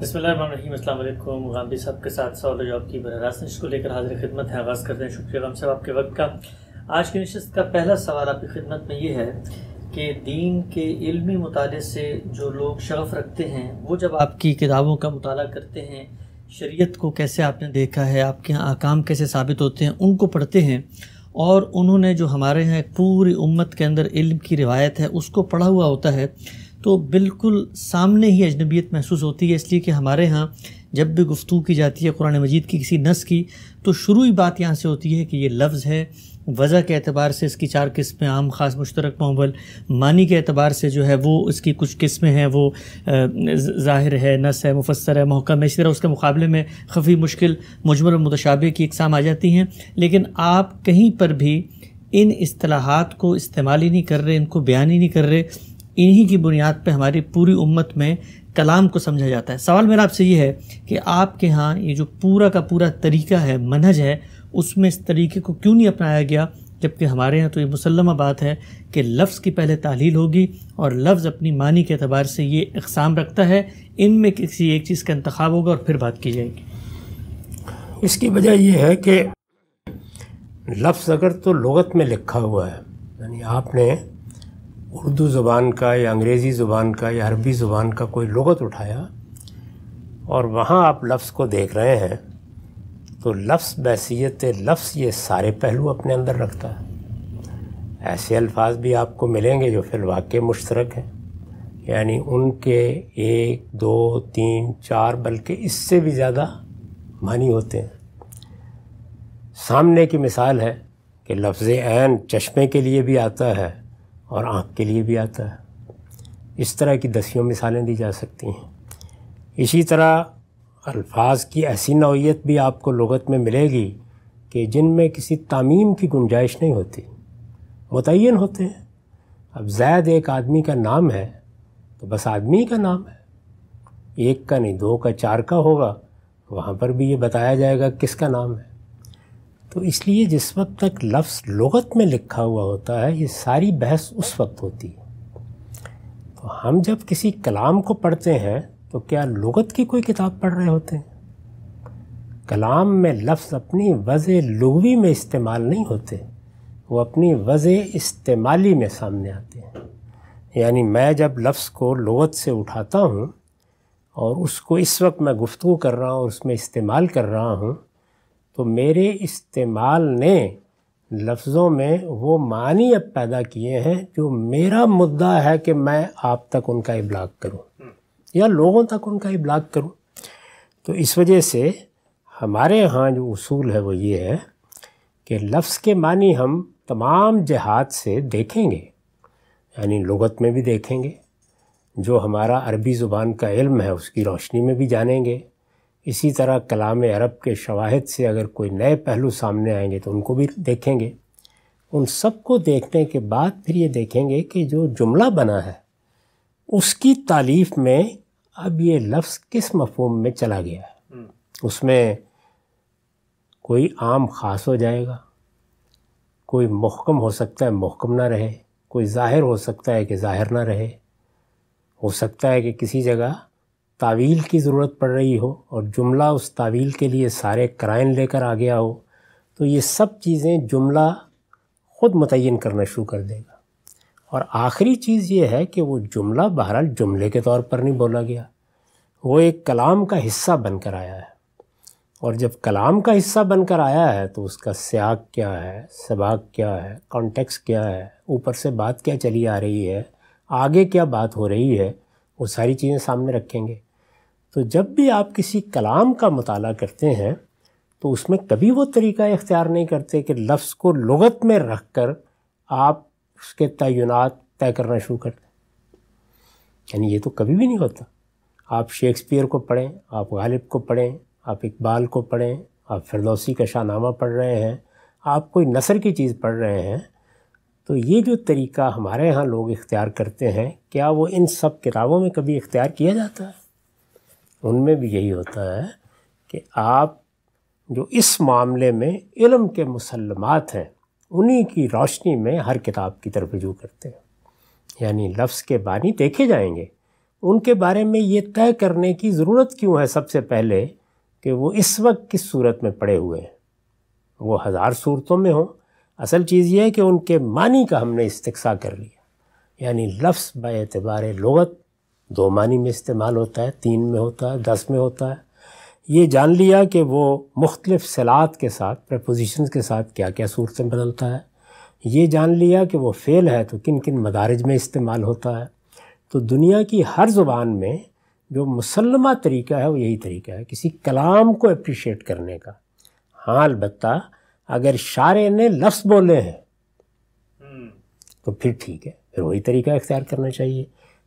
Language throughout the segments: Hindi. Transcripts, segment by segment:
बसमीम गामी साहब के साथ सौल जॉब की बरह रास्त को लेकर हाजिर खिदमत है आगाज़ करते हैं शुक्रिया गाम साहब आपके वक्त का आज की नशस्त का पहला सवाल आपकी खिदमत में ये है कि दीन के इल्मी मुताले से जो लोग शगफ़ रखते हैं वो जब आपकी किताबों का मुताल करते हैं शरीयत को कैसे आपने देखा है आपके यहाँ आकाम कैसे साबित होते हैं उनको पढ़ते हैं और उन्होंने जो हमारे यहाँ पूरी उम्मत के अंदर इल्म की रिवायत है उसको पढ़ा हुआ होता है तो बिल्कुल सामने ही अजनबीत महसूस होती है इसलिए कि हमारे यहाँ जब भी गुफ्तु की जाती है कुरान मजीद की किसी नस की तो शुरू ही बात यहाँ से होती है कि ये लफ्ज़ है वज़ा के अतबार से इसकी चार किस्में आम ख़ास मुश्तरक मोबल मानी के अतबार से जो है वो इसकी कुछ किस्में हैं वो ज़ाहिर है नस है मुफसर है महकम है इसी तरह उसके मुकाबले में खफी मुश्किल और मतशाबे की इकसाम आ जाती हैं लेकिन आप कहीं पर भी इन असलाहत को इस्तेमाल ही नहीं कर रहे इनको बयान ही नहीं कर रहे इन्हीं की बुनियाद पर हमारी पूरी उम्मत में कलाम को समझा जाता है सवाल मेरा आपसे ये है कि आपके यहाँ ये जो पूरा का पूरा तरीका है मनहज है उसमें इस तरीके को क्यों नहीं अपनाया गया जबकि हमारे यहाँ तो ये मुसलमा बात है कि लफ्ज़ की पहले तालील होगी और लफ्ज़ अपनी मानी के अतबार से ये इकसाम रखता है इनमें किसी एक चीज़ का इंतखब होगा और फिर बात की जाएगी इसकी वजह यह है कि लफ्ज़ अगर तो लगत में लिखा हुआ है यानी आपने उर्दू ज़ुबान का या अंग्रेज़ी ज़ुबान का या अरबी ज़ुबान का कोई लगत उठाया और वहाँ आप लफ्ज़ को देख रहे हैं तो लफ्स बैसीत लफ्स ये सारे पहलू अपने अंदर रखता है ऐसे अल्फाज भी आपको मिलेंगे जो वाक्य मुश्तरक हैं यानी उनके एक दो तीन चार बल्कि इससे भी ज़्यादा मानी होते हैं सामने की मिसाल है कि लफ्ज़ ऐन चश्मे के लिए भी आता है और आँख के लिए भी आता है इस तरह की दसियों मिसालें दी जा सकती हैं इसी तरह अल्फाज की ऐसी नौीयत भी आपको लगत में मिलेगी कि जिनमें किसी तामीम की गुंजाइश नहीं होती मुतन होते हैं अब जैद एक आदमी का नाम है तो बस आदमी का नाम है एक का नहीं दो का चार का होगा वहाँ पर भी ये बताया जाएगा किसका नाम है तो इसलिए जिस वक्त तक लफ्ज़ लगत में लिखा हुआ होता है ये सारी बहस उस वक्त होती है तो हम जब किसी कलाम को पढ़ते हैं तो क्या लगत की कोई किताब पढ़ रहे होते हैं कलाम में लफ्ज़ अपनी वज़ लगवी में इस्तेमाल नहीं होते वो अपनी वज़ इस्तेमाली में सामने आते हैं यानी मैं जब लफ्ज़ को लगत से उठाता हूँ और उसको इस वक्त मैं गुफ्तु कर रहा हूँ और उसमें इस्तेमाल कर रहा हूँ तो मेरे इस्तेमाल ने लफ्ज़ों में वो मानी अब पैदा किए हैं जो मेरा मुद्दा है कि मैं आप तक उनका इब्लाग करूं या लोगों तक उनका इब्लाग करूं तो इस वजह से हमारे यहाँ जो उसूल है वो ये है कि लफ्ज़ के मानी हम तमाम जहात से देखेंगे यानी लगत में भी देखेंगे जो हमारा अरबी ज़ुबान का इल्म है उसकी रोशनी में भी जानेंगे इसी तरह कलाम अरब के शवाहद से अगर कोई नए पहलू सामने आएंगे तो उनको भी देखेंगे उन सबको देखने के बाद फिर ये देखेंगे कि जो जुमला बना है उसकी तालीफ में अब ये लफ्ज़ किस मफहम में चला गया है हम्म। उसमें कोई आम ख़ास हो जाएगा कोई महकम हो सकता है महकम ना रहे कोई ज़ाहिर हो सकता है कि ज़ाहिर ना रहे हो सकता है कि किसी जगह तावील की ज़रूरत पड़ रही हो और जुमला उस तावील के लिए सारे क्राइन लेकर आ गया हो तो ये सब चीज़ें जुमला ख़ुद मुतन करना शुरू कर देगा और आखिरी चीज़ ये है कि वो जुमला बहरहाल जुमले के तौर पर नहीं बोला गया वो एक कलाम का हिस्सा बनकर आया है और जब कलाम का हिस्सा बनकर आया है तो उसका स्याग क्या है सबाक क्या है कॉन्टेक्स क्या है ऊपर से बात क्या चली आ रही है आगे क्या बात हो रही है वो सारी चीज़ें सामने रखेंगे तो जब भी आप किसी कलाम का मताल करते हैं तो उसमें कभी वो तरीका इख्तियार नहीं करते कि लफ्ज़ को लगत में रख कर आप उसके तयनत तय करना शुरू कर दें यानी ये तो कभी भी नहीं होता आप शेक्सपियर को पढ़ें आप गालिब को पढ़ें आप इकबाल को पढ़ें आप फिरदौसी का शाहनामा पढ़ रहे हैं आप कोई नसर की चीज़ पढ़ रहे हैं तो ये जो तरीका हमारे यहाँ लोग इख्तियार करते हैं क्या वो इन सब किताबों में कभी इख्तियार किया जाता है उनमें भी यही होता है कि आप जो इस मामले में इलम के मुसलमात हैं उन्हीं की रोशनी में हर किताब की तरफ रजू करते हैं यानी लफ्ज़ के बानी देखे जाएंगे उनके बारे में ये तय करने की ज़रूरत क्यों है सबसे पहले कि वो इस वक्त किस सूरत में पड़े हुए हैं वो हज़ार सूरतों में हों असल चीज़ यह है कि उनके मानी का हमने इस्तसा कर लिया यानी लफ्स बतबार लगत दो मानी में इस्तेमाल होता है तीन में होता है दस में होता है ये जान लिया कि वो मुख्तलिफ़ सलात के साथ प्रपोजिशन के साथ क्या क्या सूरतें बदलता है ये जान लिया कि वो फ़ेल है तो किन किन मदारज में इस्तेमाल होता है तो दुनिया की हर ज़ुबान में जो मुसलमा तरीका है वो यही तरीका है किसी कलाम को अप्रिशिएट करने का हाँ अलबत् अगर शारे ने लफ्स बोले हैं हम्म। तो फिर ठीक है फिर वही तरीका इख्तियार करना चाहिए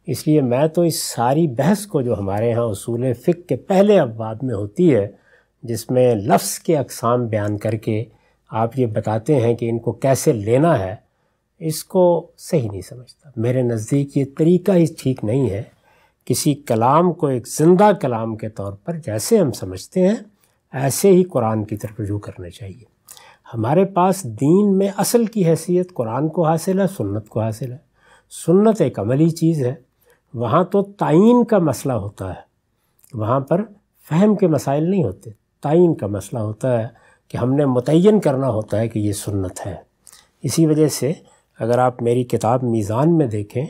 इसलिए मैं तो इस सारी बहस को जो हमारे यहाँ असूल फ़िक के पहले अबाब में होती है जिसमें लफ्स के अकसाम बयान करके आप ये बताते हैं कि इनको कैसे लेना है इसको सही नहीं समझता मेरे नज़दीक ये तरीका ही ठीक नहीं है किसी कलाम को एक ज़िंदा कलाम के तौर पर जैसे हम समझते हैं ऐसे ही कुरान की तरफ रजू करना चाहिए हमारे पास दीन में असल की हैसियत कुरान को हासिल है सुन्नत को हासिल है सुन्नत एक अमली चीज़ है वहाँ तो तयन का मसला होता है वहाँ पर फहम के मसाइल नहीं होते तयन का मसला होता है कि हमने मुतन करना होता है कि ये सुन्नत है इसी वजह से अगर आप मेरी किताब मीज़ान में देखें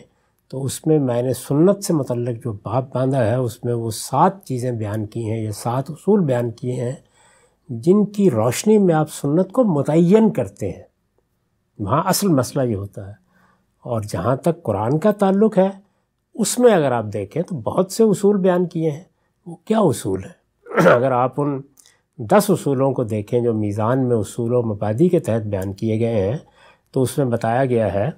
तो उसमें मैंने सुन्नत से मतलब जो बाप बांधा है उसमें वो सात चीज़ें बयान की हैं या सात असूल बयान किए हैं जिनकी रोशनी में आप सुन्नत को मुतन करते हैं वहाँ असल मसला ये होता है और जहाँ तक कुरान का ताल्लुक़ है उसमें अगर आप देखें तो बहुत से उसूल बयान किए हैं वो क्या उसूल हैं अगर आप उन दस उसूलों को देखें जो मीज़ान में उसूल मबादी के तहत बयान किए गए हैं तो उसमें बताया गया है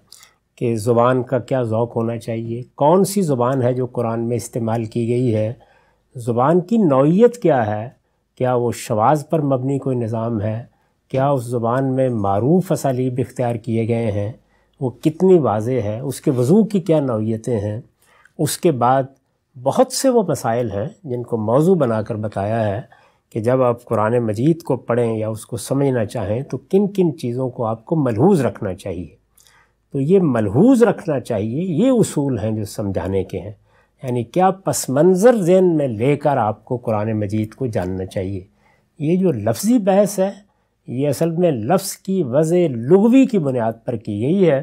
कि ज़ुबान का क्या ओक़ होना चाहिए कौन सी ज़ुबान है जो कुरान में इस्तेमाल की गई है ज़ुबान की नौीयत क्या है क्या वो शवाज पर मबनी कोई निज़ाम है क्या उस ज़ुबान में मरूफ असालीब इख्तियार किए गए हैं वो कितनी वाज है उसके वज़ू की क्या नौीयतें हैं उसके बाद बहुत से वो मसाइल हैं जिनको मौजू बनाकर बताया है कि जब आप कुरान मजीद को पढ़ें या उसको समझना चाहें तो किन किन चीज़ों को आपको मलहूज रखना चाहिए तो ये मलहूज रखना चाहिए ये उसूल हैं जो समझाने के हैं यानी क्या पस मंज़र जहन में लेकर आपको कुरान मजीद को जानना चाहिए ये जो लफ्ज़ी बहस है ये असल में लफ्ज़ की वज़ लगवी की बुनियाद पर की गई है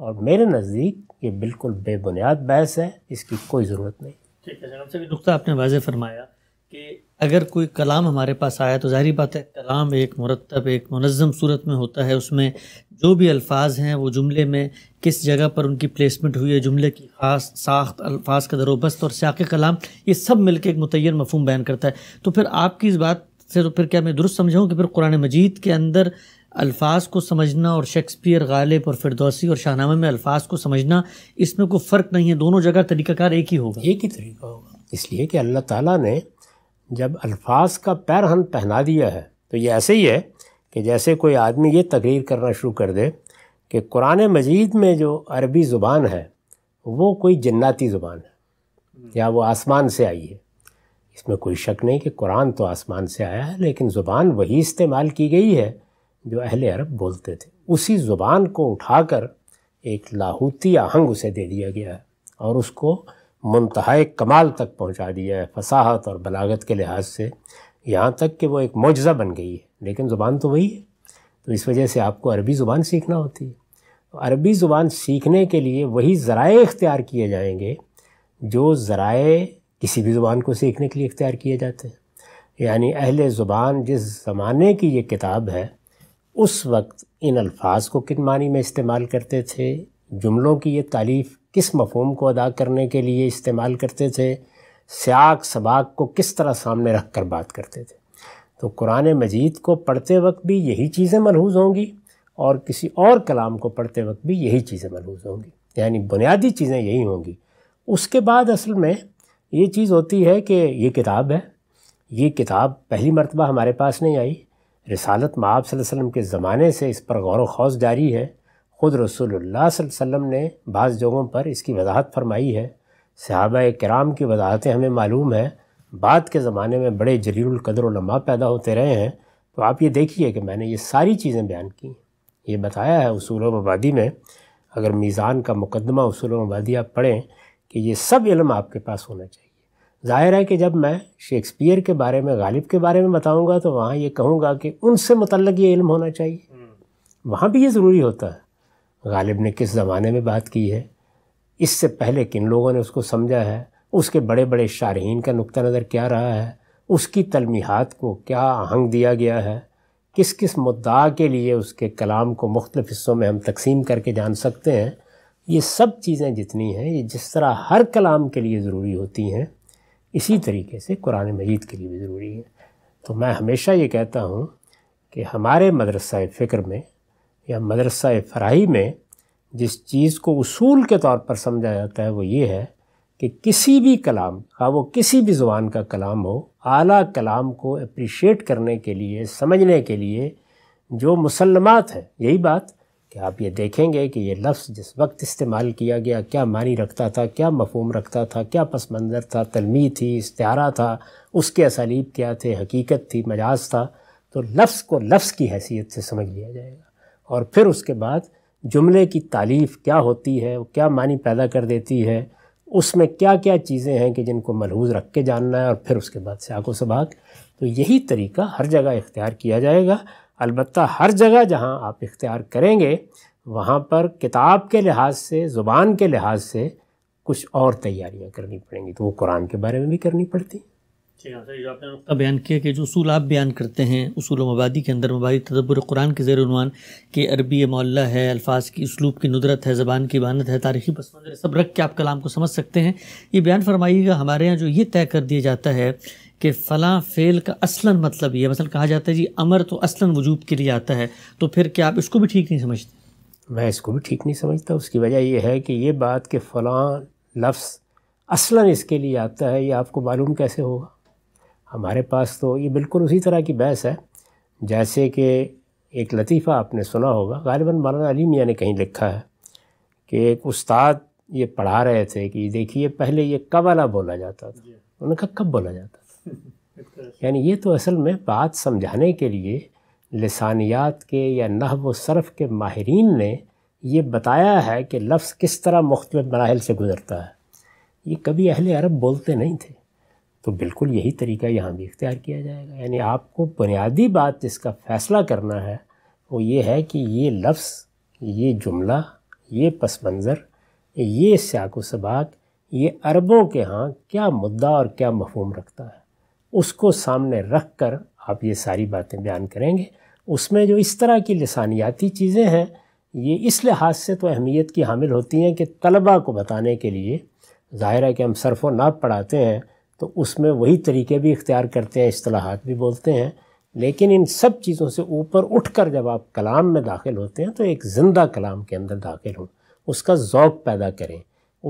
और मेरे नज़दीक ये बिल्कुल बेबुनियाद बहस है इसकी कोई ज़रूरत नहीं ठीक है जनाब सभी नुकता आपने वाज फरमाया कि अगर कोई कलाम हमारे पास आया तो ज़ाहरी बात है कलाम एक मुरतब एक मनज़म सूरत में होता है उसमें जो भी अल्फाज हैं वो जुमले में किस जगह पर उनकी प्लेसमेंट हुई है जुमले की खास साख्त अल्फाज का दरोबस्त और श्याक कलाम ये सब मिलकर एक मुतन मफहम बयान करता है तो फिर आपकी इस बात से तो फिर क्या मैं दुरुस्त समझाऊँ कि फिर कुरान मजीद के अंदर अल्फाज को समझना और शेक्सपियर गालिब और फिरदौसी और शाहनामा में अल्फाज को समझना इसमें कोई फ़र्क नहीं है दोनों जगह तरीक़ाकार एक ही होगा एक ही तरीका होगा इसलिए कि अल्लाह ताला ने जब अल्फाज का पैरहन पहना दिया है तो ये ऐसे ही है कि जैसे कोई आदमी ये तकरीर करना शुरू कर दे कि कुरान मजीद में जो अरबी ज़ुबान है वो कोई जन्नाती ज़ुबान है या वो आसमान से आई है इसमें कोई शक नहीं कि कुरान तो आसमान से आया है लेकिन ज़ुबान वही इस्तेमाल की गई है जो अहल अरब बोलते थे उसी ज़ुबान को उठाकर एक लाहूती आहंग उसे दे दिया गया है और उसको मनतहा कमाल तक पहुंचा दिया है फसाहत और बलागत के लिहाज से यहाँ तक कि वो एक मुजज़ा बन गई है लेकिन ज़ुबान तो वही है तो इस वजह से आपको अरबी ज़ुबान सीखना होती है तो अरबी ज़ुबान सीखने के लिए वही ज़राए इख्तियार किए जाएंगे जो ज़राए किसी भी ज़ुबान को सीखने के लिए इख्तियार किए जाते हैं यानी अहल ज़ुबान जिस ज़माने की ये किताब है उस वक्त इन अल्फाज को किन मानी में इस्तेमाल करते थे जुमलों की ये तारीफ़ किस मफहम को अदा करने के लिए इस्तेमाल करते थे स्याक सबाक को किस तरह सामने रख कर बात करते थे तो कुरान मजीद को पढ़ते वक्त भी यही चीज़ें मलहूज़ होंगी और किसी और कलाम को पढ़ते वक्त भी यही चीज़ें मलहूज़ होंगी यानी बुनियादी चीज़ें यही होंगी उसके बाद असल में ये चीज़ होती है कि ये किताब है ये किताब पहली मरतबा हमारे पास नहीं आई रसालत में आप वसम के ज़माने से इस पर गौर वौस जारी है ख़ुद रसूल वसम ने बाज़ जगहों पर इसकी वजाहत फरमाई है सहाब कराम की वजाहतें हमें मालूम है बाद के ज़माने में बड़े जलील कदरमा पैदा होते रहे हैं तो आप ये देखिए कि मैंने ये सारी चीज़ें बयान की ये बताया है असूल मबादी में अगर मीज़ान का मुकदमा असूल मबादी आप पढ़ें कि ये सब इलम आपके पास होना चाहिए ज़ाहिर है कि जब मैं शेक्सपियर के बारे में गालिब के बारे में बताऊंगा तो वहाँ ये कहूँगा कि उनसे मतलब ये इल्म होना चाहिए हम्म। वहाँ भी ये ज़रूरी होता है गालिब ने किस ज़माने में बात की है इससे पहले किन लोगों ने उसको समझा है उसके बड़े बड़े शारहन का नुक़ नज़र क्या रहा है उसकी तलमीहत को क्या आहंग दिया गया है किस किस मुद्दा के लिए उसके कलाम को मुख्तफ हिस्सों में हम तकसीम करके जान सकते हैं ये सब चीज़ें जितनी हैं ये जिस तरह हर कलाम के लिए ज़रूरी होती हैं इसी तरीके से कुरान मजीद के लिए भी ज़रूरी है तो मैं हमेशा ये कहता हूँ कि हमारे मदरसा फ़िक्र में या मदरसा फ़राही में जिस चीज़ को उसूल के तौर पर समझा जाता है वो ये है कि किसी भी कलाम का हाँ, वो किसी भी ज़ुबान का कलाम हो आला कलाम को अप्रिशिएट करने के लिए समझने के लिए जो मुसलमात है यही बात कि आप ये देखेंगे कि ये लफ्ज़ जिस वक्त इस्तेमाल किया गया क्या मानी रखता था क्या मफहम रखता था क्या पस मंज़र था तलमी थी इस्तारा था उसके असलीब क्या थे हकीकत थी मजाज था तो लफ्ज़ को लफ्ज़ की हैसियत से समझ लिया जाएगा और फिर उसके बाद जुमले की तालीफ़ क्या होती है क्या मानी पैदा कर देती है उसमें क्या क्या चीज़ें हैं कि जिनको मलहूज रख के जानना है और फिर उसके बाद से आको सबाक तो यही तरीका हर जगह इख्तियार किया जाएगा अलबत् हर जगह जहाँ आप इख्तियार करेंगे वहाँ पर किताब के लिहाज से ज़ुबान के लिहाज से कुछ और तैयारियाँ करनी पड़ेंगी तो वो कुरान के बारे में भी करनी पड़ती हैं हाँ, जो बयान किया कि जो असूल आप बयान करते हैं असूल मबादी के अंदर मबादी तदब्बर कुरान के ज़ैरवान के अरबी मौला है अल्फाज की उसलूब की नुदरत है ज़बान की बानत है तारीखी पस मंज़र सब रख के आप कलाम को समझ सकते हैं ये बयान फरमाइएगा हमारे यहाँ जो ये तय कर दिया जाता है कि फ़लाँ फ़ेल का असला मतलब ये मसल कहा जाता है जी अमर तो असला वजूब के लिए आता है तो फिर क्या आप इसको भी ठीक नहीं समझते मैं इसको भी ठीक नहीं समझता उसकी वजह यह है कि ये बात कि फ़लाँ लफ्स असला इसके लिए आता है ये आपको मालूम कैसे होगा हमारे पास तो ये बिल्कुल उसी तरह की बहस है जैसे कि एक लतीफ़ा आपने सुना होगा गालिबा मौलाना अली मियाँ ने कहीं लिखा है कि एक उस्ताद ये पढ़ा रहे थे कि देखिए पहले ये कब अला बोला जाता था उन्होंने कहा कब बोला जाता यानी ये तो असल में बात समझाने के लिए लसानियात के या नहव सरफ़ के माहरीन ने यह बताया है कि लफ्स किस तरह मुख्तलिफ़ मराहल से गुज़रता है ये कभी अहल अरब बोलते नहीं थे तो बिल्कुल यही तरीका यहाँ भी इख्तियार किया जाएगा यानी आपको बुनियादी बात जिसका फ़ैसला करना है वो ये है कि ये लफ्स ये जुमला ये पस मंज़र ये स्याक व सबाक ये अरबों के यहाँ क्या मुद्दा और क्या मफहम रखता है उसको सामने रख कर आप ये सारी बातें बयान करेंगे उसमें जो इस तरह की लसानियाती चीज़ें हैं ये इस लिहाज से तो अहमियत की हामिल होती हैं कि तलबा को बताने के लिए ज़ाहिर है कि हम सरफ़ नाप पढ़ाते हैं तो उसमें वही तरीके भी इख्तियार करते हैं असलाहत भी बोलते हैं लेकिन इन सब चीज़ों से ऊपर उठ कर जब आप कलाम में दाखिल होते हैं तो एक ज़िंदा कलाम के अंदर दाखिल हों उसका ओक़ पैदा करें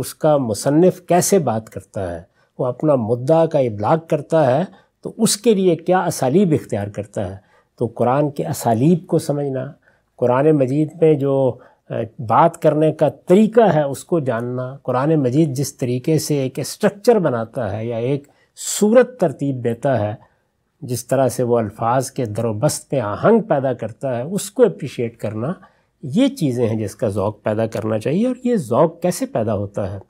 उसका मुसनफ़ कैसे बात करता है वो अपना मुद्दा का इब्लाग करता है तो उसके लिए क्या असालीब इख्तियार करता है तो कुरान के असालीब को समझना कुरान मजीद में जो बात करने का तरीका है उसको जानना कुरान मजीद जिस तरीके से एक स्ट्रक्चर बनाता है या एक सूरत तरतीब देता है जिस तरह से वो अल्फाज के दरोबस्त में आहंग पैदा करता है उसको अप्रिशिएट करना ये चीज़ें हैं जिसका ओक़ पैदा करना चाहिए और ये ओक़ कैसे पैदा होता है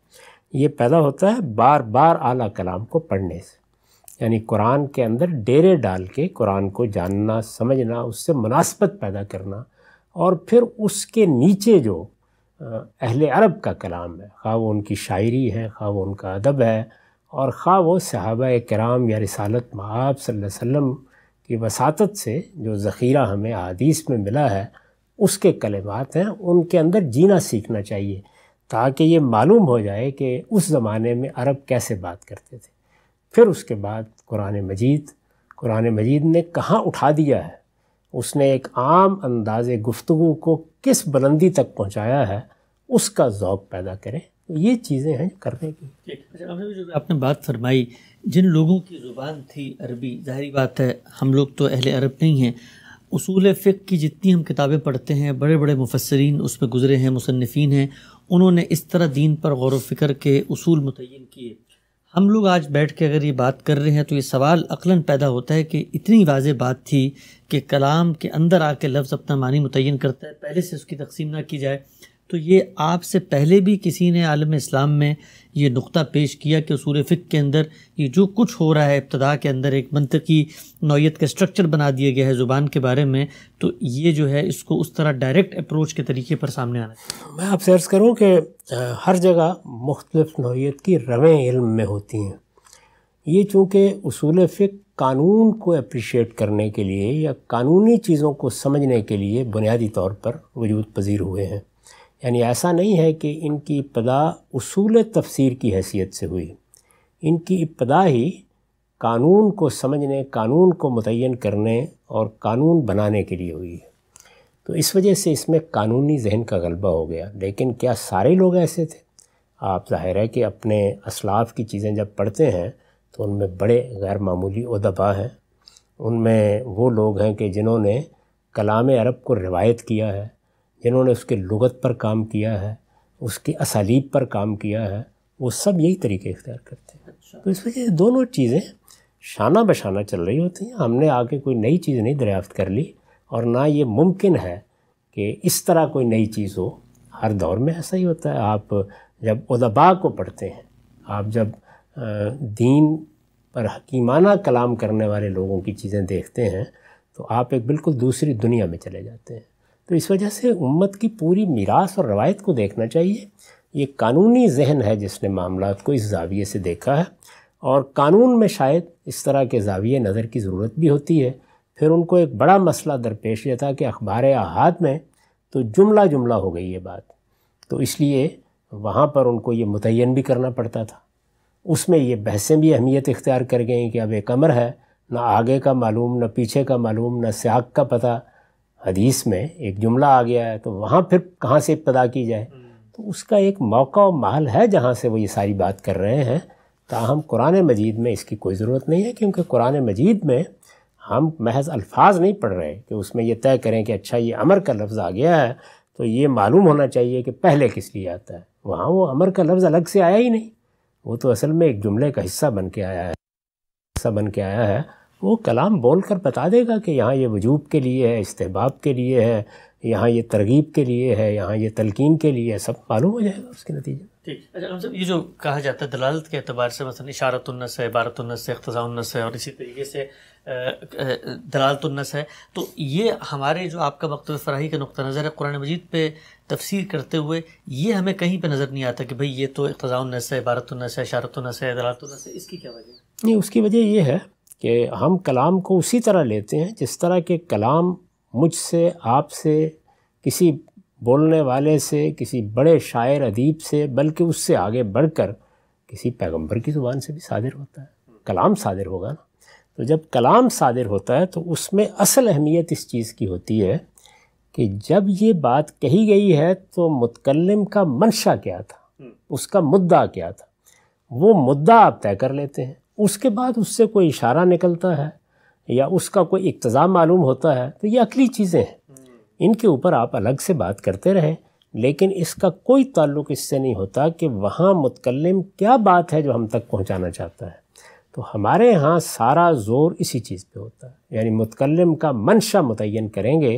ये पैदा होता है बार बार आला कलाम को पढ़ने से यानी कुरान के अंदर डेरे डाल के कुरान को जानना समझना उससे मुनासबत पैदा करना और फिर उसके नीचे जो अहल अरब का कलाम है खा वो उनकी शायरी है खा वो उनका अदब है और खा वो सहाब कराम या रसालत महाब वसम की वसात से जो ज़ख़ीरा हमें हदीस में मिला है उसके कलेमात हैं उनके अंदर जीना सीखना चाहिए ताकि ये मालूम हो जाए कि उस ज़माने में अरब कैसे बात करते थे फिर उसके बाद कुरान मजीद कुरान मजीद ने कहाँ उठा दिया है उसने एक आम अंदाज गुफ्तु को किस बुलंदी तक पहुँचाया है उसका ओक़ पैदा करें ये चीज़ें हैं करने की अच्छा, आपने बात फरमाई जिन लोगों की ज़ुबान थी अरबी जाहरी बात है हम लोग तो अहल अरब नहीं हैं उसूल फ़िक की जितनी हम किताबें पढ़ते हैं बड़े बड़े मुफसरीन उस पर गुज़रे हैं मुसनफ़िन हैं उन्होंने इस तरह दीन पर गौर फिक्र के असूल मुतिन किए हम लोग आज बैठ के अगर ये बात कर रहे हैं तो ये सवाल अकलन पैदा होता है कि इतनी वाज बात थी कि कलाम के अंदर आके लफ्ज़ अपना मानी मुतिन करता है पहले से उसकी तकसीम ना की जाए तो ये आपसे पहले भी किसी ने आलम इस्लाम में ये नुक़ा पेश किया कि सूर फ़िक के अंदर ये जो कुछ हो रहा है इब्तदा के अंदर एक की नौीयत का स्ट्रक्चर बना दिया गया है ज़ुबान के बारे में तो ये जो है इसको उस तरह डायरेक्ट अप्रोच के तरीके पर सामने आना मैं आपसे अर्ज़ करूँ कि हर जगह मुख्तलिफ नौीयत की रवें इल्म में होती हैं ये चूँकि असूल फ़िक कानून को अप्रिशिएट करने के लिए या कानूनी चीज़ों को समझने के लिए बुनियादी तौर पर वजूद पजीर हुए हैं यानी ऐसा नहीं है कि इनकी इब्तदा उसूल तफसीर की हैसियत से हुई इनकी इब्तदा ही कानून को समझने कानून को मुतन करने और कानून बनाने के लिए हुई है तो इस वजह से इसमें कानूनी जहन का गलबा हो गया लेकिन क्या सारे लोग ऐसे थे आप जाहिर है कि अपने असलाफ की चीज़ें जब पढ़ते हैं तो उनमें बड़े गैर मामूली अदबा हैं उनमें वो लोग हैं कि जिन्होंने कलाम अरब को रिवायत किया है इन्होंने उसके लगत पर काम किया है उसके असालीब पर काम किया है वो सब यही तरीके इख्तियार करते हैं अच्छा। तो इस वजह से दोनों चीज़ें शाना बशाना चल रही होती हैं हमने आके कोई नई चीज़ नहीं दरियाफ्त कर ली और ना ये मुमकिन है कि इस तरह कोई नई चीज़ हो हर दौर में ऐसा ही होता है आप जब उदबा को पढ़ते हैं आप जब दीन पर हकीमाना कलाम करने वाले लोगों की चीज़ें देखते हैं तो आप एक बिल्कुल दूसरी दुनिया में चले जाते हैं तो इस वजह से उम्मत की पूरी मीरास और रवायत को देखना चाहिए ये कानूनी जहन है जिसने मामला को इस जाविये से देखा है और कानून में शायद इस तरह के जाविये नज़र की ज़रूरत भी होती है फिर उनको एक बड़ा मसला दरपेश यह था कि अखबार अहात में तो जुमला जुमला हो गई ये बात तो इसलिए वहाँ पर उनको ये मुतन भी करना पड़ता था उसमें ये बहसें भी अहमियत इख्तियार कर गई कि अब एक अमर है ना आगे का मालूम ना पीछे का मालूम ना स्याग का पता हदीस में एक जुमला आ गया है तो वहाँ फिर कहाँ से इब्तदा की जाए तो उसका एक मौका और महल है जहाँ से वो ये सारी बात कर रहे हैं ताहम कुरान मजीद में इसकी कोई ज़रूरत नहीं है क्योंकि कुरान मजीद में हम महज अल्फाज नहीं पढ़ रहे कि उसमें यह तय करें कि अच्छा ये अमर का लफ्ज़ आ गया है तो ये मालूम होना चाहिए कि पहले किस लिए आता है वहाँ वो अमर का लफ्ज़ अलग से आया ही नहीं वो तो असल में एक जुमले का हिस्सा बन के आया है हिस्सा बन के आया है वो कलाम बोल कर बता देगा कि यहाँ ये वजूब के लिए है इस्तेबाब के लिए है यहाँ ये तरगीब के लिए है यहाँ ये तलकिन के लिए है सब मालूम हो जाएगा उसके नतीजे ठीक अच्छा सब ये जो कहा जाता है दलालत के अतबार से मतलब इशारतनस है इबारतनस है अख्तजाउन्नस है और इसी तरीके से दलालतनस है तो ये हमारे जो आपका वक्त फराही का नुक़ नज़र है कुरान मजीद पर तफसीर करते हुए ये हमें कहीं पर नज़र नहीं आता कि भाई ये तो अख्तजाउन्नस है इबारतुलनस है इशारतनस है दलालतनस है इसकी क्या वजह नहीं उसकी वजह यह है कि हम कलाम को उसी तरह लेते हैं जिस तरह के कलाम मुझसे आपसे किसी बोलने वाले से किसी बड़े शायर अदीब से बल्कि उससे आगे बढ़कर किसी पैगंबर की ज़ुबान से भी सादिर होता है कलाम सादिर होगा ना तो जब कलाम सादिर होता है तो उसमें असल अहमियत इस चीज़ की होती है कि जब ये बात कही गई है तो मुतकलम का मंशा क्या था हम्म। उसका मुद्दा क्या था वो मुद्दा आप तय कर लेते हैं उसके बाद उससे कोई इशारा निकलता है या उसका कोई इकतज़ाम मालूम होता है तो ये अकली चीज़ें हैं इनके ऊपर आप अलग से बात करते रहें लेकिन इसका कोई ताल्लुक इससे नहीं होता कि वहाँ मुतकलम क्या बात है जो हम तक पहुँचाना चाहता है तो हमारे यहाँ सारा जोर इसी चीज़ पे होता है यानी मुतकलम का मंशा मुतन करेंगे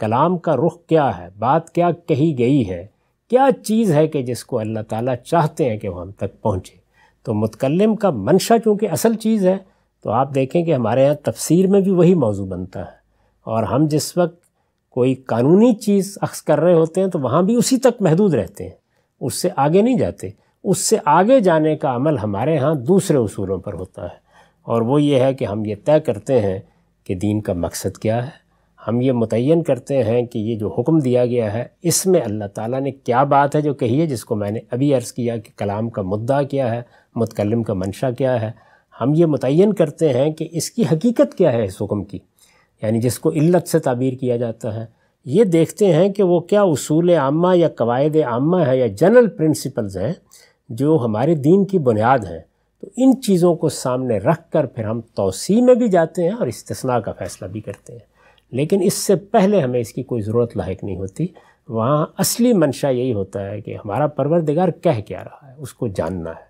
कलाम का रुख क्या है बात क्या कही गई है क्या चीज़ है कि जिसको अल्लाह ताला चाहते हैं कि वो हम तक पहुँचे तो मुतकलम का मंशा चूँकि असल चीज़ है तो आप देखें कि हमारे यहाँ तफसीर में भी वही मौजू बनता है और हम जिस वक्त कोई कानूनी चीज़ अक्स कर रहे होते हैं तो वहाँ भी उसी तक महदूद रहते हैं उससे आगे नहीं जाते उससे आगे जाने का अमल हमारे यहाँ दूसरे असूलों पर होता है और वो ये है कि हम ये तय करते हैं कि दीन का मकसद क्या है हम ये मुतन करते हैं कि ये जो हुक्म दिया गया है इसमें अल्लाह ताला ने क्या बात है जो कही है जिसको मैंने अभी अर्ज़ किया कि कलाम का मुद्दा क्या है मतकलम का मंशा क्या है हम ये मुतन करते हैं कि इसकी हकीकत क्या है इस हुक्म की यानी जिसको इल्लत से ताबीर किया जाता है ये देखते हैं कि वो क्या असूल आमा या कवायद आमा है या जनरल प्रिंसिपल्स हैं जो हमारे दीन की बुनियाद हैं तो इन चीज़ों को सामने रख कर फिर हम तोसी में भी जाते हैं और इस्तना का फ़ैसला भी करते हैं लेकिन इससे पहले हमें इसकी कोई ज़रूरत लायक नहीं होती वहाँ असली मंशा यही होता है कि हमारा परवरदिगार कह क्या रहा है उसको जानना है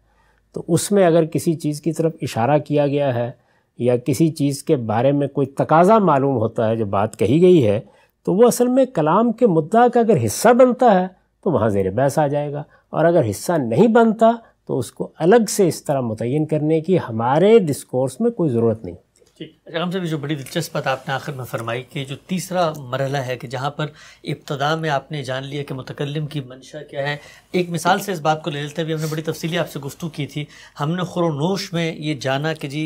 तो उसमें अगर किसी चीज़ की तरफ इशारा किया गया है या किसी चीज़ के बारे में कोई तकाजा मालूम होता है जो बात कही गई है तो वो असल में कलाम के मुद्दा का अगर हिस्सा बनता है तो वहाँ ज़ेर बहस आ जाएगा और अगर हिस्सा नहीं बनता तो उसको अलग से इस तरह मुतिन करने की हमारे डिस्कोर्स में कोई ज़रूरत नहीं राम अच्छा, साहब जो बड़ी दिलचस्प बात आपने आखिर में फरमाई कि जो तीसरा मरहला है कि जहाँ पर इब्तदा में आपने जान लिया कि मुतकलम की मंशा क्या है एक मिसाल से इस बात को ले लेते हैं भी हमने बड़ी तफसीली आपसे गुफ्तू की थी हमने खुरनोश में ये जाना कि जी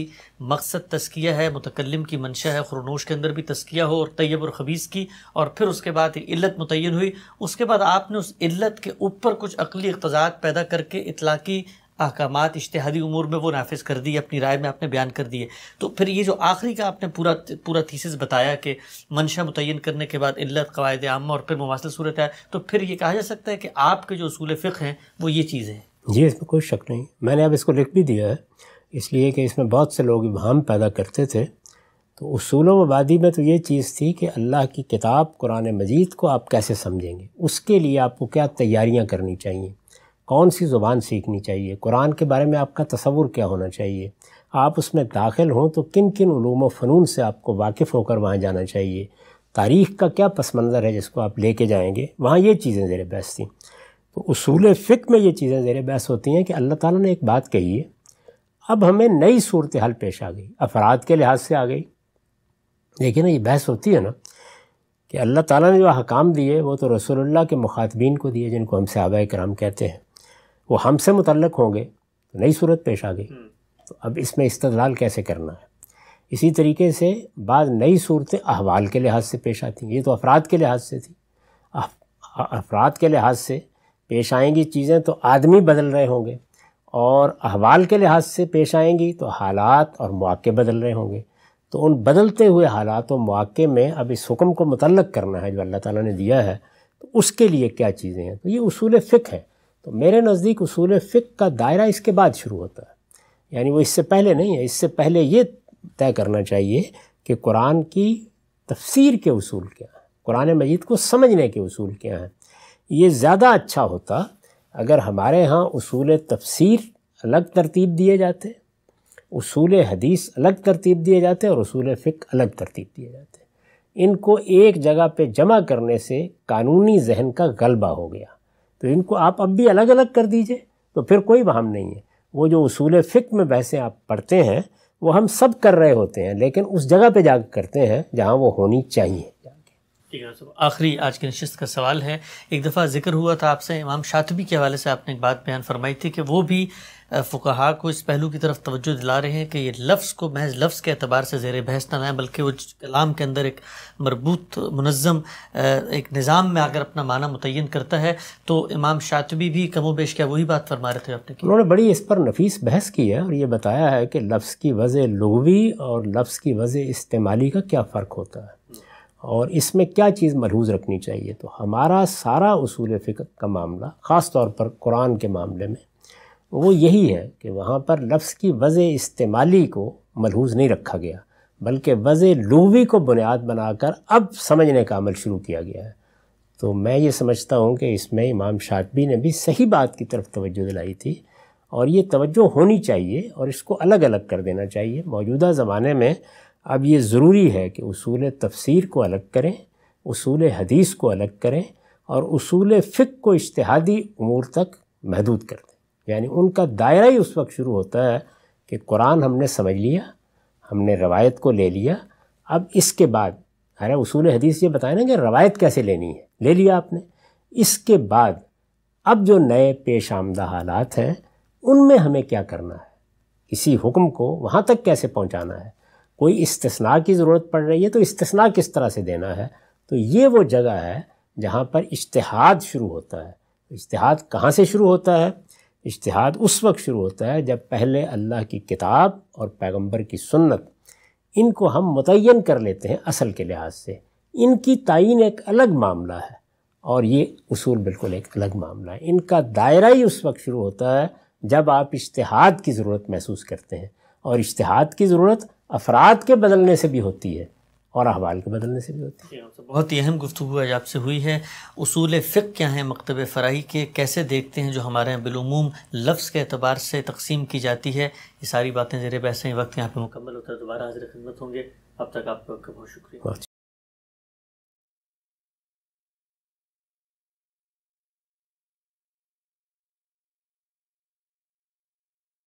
मकसद तस्किया है मुतकलम की मंशा है खुरनोश के अंदर भी तस्किया हो और तैयब और खबीस की और फिर उसके बाद इल्लत मुतन हुई उसके बाद आपने उस इल्लत के ऊपर कुछ अकली इकतजात पैदा करके इतलाक़ी अहकाम इश्तहादी उमूर में वो नाफिज कर दिए अपनी राय में आपने बयान कर दिए तो फिर ये जो आखिरी का आपने पूरा पूरा थीसिस बताया कि मंशा मुतिन करने के बाद इल्लत कवायद आम और फिर मुासिल सूरत है तो फिर ये कहा जा सकता है कि आपके जो असूल फ़िक हैं वो ये चीज़ है जी इसमें कोई शक नहीं मैंने अब इसको लिख भी दिया है इसलिए कि इसमें बहुत से लोग इबहम पैदा करते थे तो असूल वादी में तो ये चीज़ थी कि अल्लाह की किताब कुरान मजीद को आप कैसे समझेंगे उसके लिए आपको क्या तैयारियाँ करनी चाहिए कौन सी ज़ुबान सीखनी चाहिए कुरान के बारे में आपका तस्वुर क्या होना चाहिए आप उसमें दाखिल हों तो किन किन ूम फ़नून से आपको वाकिफ़ होकर वहाँ जाना चाहिए तारीख़ का क्या पस मंज़र है जिसको आप लेके जाएंगे वहाँ ये चीज़ें ज़ेर बहस थी तो असूल फ़िक में ये चीज़ें ज़ेर बहस होती हैं कि अल्लाह ताला ने एक बात कही है अब हमें नई सूरत हाल पेश आ गई अफराद के लिहाज से आ गई देखिए ना ये बहस होती है ना कि अल्लाह ताला ने जो हकाम दिए वो तो रसोल्ला के मुखातबीन को दिए जिनको हम सहाबा कराम कहते हैं वो हमसे मुतलक होंगे तो नई सूरत पेश आ गई हम्म। तो अब इसमें इस्तलाल कैसे करना है इसी तरीके से बाद नई सूरतें अहवाल के लिहाज से पेश आती हैं ये तो अफराद के लिहाज से थी अफराद के लिहाज से पेश आएंगी चीज़ें तो आदमी बदल रहे होंगे और अहवाल के लिहाज से पेश आएंगी तो हालात और मौक़े बदल रहे होंगे तो उन बदलते हुए हालात और मौक़े में अब इस हुक्म को मुतलक करना है जो अल्लाह ताला ने दिया है तो उसके लिए क्या चीज़ें हैं तो ये उसूल फ़िक हैं तो मेरे नज़दीक असूल फ़िक का दायरा इसके बाद शुरू होता है यानी वो इससे पहले नहीं है इससे पहले ये तय करना चाहिए कि कुरान की तफसीर के असूल क्या हैं कुरान मजीद को समझने के असूल क्या हैं ये ज़्यादा अच्छा होता अगर हमारे यहाँ असूल तफसीर अलग तरतीब दिए जाते असूल हदीस अलग तरतीब दिए जाते और असूल फ़िक अलग तरतीब दिए जाते इनको एक जगह पे जमा करने से कानूनी जहन का गलबा हो गया तो इनको आप अब भी अलग अलग कर दीजिए तो फिर कोई वहम नहीं है वो जो असूल फ़िक में बहसें आप पढ़ते हैं वो हम सब कर रहे होते हैं लेकिन उस जगह पे जाकर करते हैं जहाँ वो होनी चाहिए ठीक है तो आखिरी आज की नशस्त का सवाल है एक दफ़ा जिक्र हुआ था आपसे इमाम शातबी के हवाले से आपने एक बात बयान फरमाई थी कि वो भी फ़ुकाहा को इस पहलू की तरफ तवज्जो दिला रहे हैं कि ये लफ्ज़ को महज लफ्ज़ के अतबार से जेर बहस ना लाएँ बल्कि वो कलाम के अंदर एक मरबूत मनज़म एक निज़ाम में आकर अपना माना मुतन करता है तो इमाम शातवी भी कमो बेश क्या वही बात फरमा रहे थे आपने उन्होंने बड़ी इस पर नफीस बहस की है और ये बताया है कि लफ्ज़ की वज़ लगवी और लफ्ज़ की वज़ इस्तेमाली का क्या फ़र्क होता है और इसमें क्या चीज़ मरहूज रखनी चाहिए तो हमारा सारा असूल फ़िक्र का मामला ख़ास तौर पर कुरान के मामले में वो यही है कि वहाँ पर लफ्स की वज़ इस्तेमाली को मलहूज नहीं रखा गया बल्कि वज़ लूवी को बुनियाद बनाकर अब समझने का अमल शुरू किया गया है तो मैं ये समझता हूँ कि इसमें इमाम शातबी ने भी सही बात की तरफ तवज्जो दिलाई थी और ये तवज्जो होनी चाहिए और इसको अलग अलग कर देना चाहिए मौजूदा ज़माने में अब ये ज़रूरी है कि असूल तफसीर को अलग करें असूल हदीस को अलग करें और असूल फ़िक को इश्तहादी अमूर तक महदूद कर यानी उनका दायरा ही उस वक्त शुरू होता है कि कुरान हमने समझ लिया हमने रवायत को ले लिया अब इसके बाद अरे उसूल हदीस ये बताए ना कि रवायत कैसे लेनी है ले लिया आपने इसके बाद अब जो नए पेश आमदा हालात हैं उनमें हमें क्या करना है किसी हुक्म को वहाँ तक कैसे पहुँचाना है कोई इस्तना की ज़रूरत पड़ रही है तो इस्तना किस तरह से देना है तो ये वो जगह है जहाँ पर इश्तहाद शुरू होता है इश्तहाद कहाँ से शुरू होता है इश्तहाद उस वक्त शुरू होता है जब पहले अल्लाह की किताब और पैगंबर की सुन्नत इनको हम मुतन कर लेते हैं असल के लिहाज से इनकी तयन एक अलग मामला है और ये उसूल बिल्कुल एक अलग मामला है इनका दायरा ही उस वक्त शुरू होता है जब आप इश्तहाद की ज़रूरत महसूस करते हैं और इश्तहाद की ज़रूरत अफराद के बदलने से भी होती है और अहवाल के बदलने से भी होती है बहुत ही अहम गुफ्तु आज आपसे हुई है असूल फ़िक क्या हैं मकतब फ़राई के कैसे देखते हैं जो हमारे यहाँ बिलूम लफ्ज़ के अतबार से तकसीम की जाती है ये सारी बातें ज़र बहस वक्त यहाँ पर मुकम्मल होता है दोबारा हाजिर खिदमत होंगे अब तक आपका बहुत शुक्रिया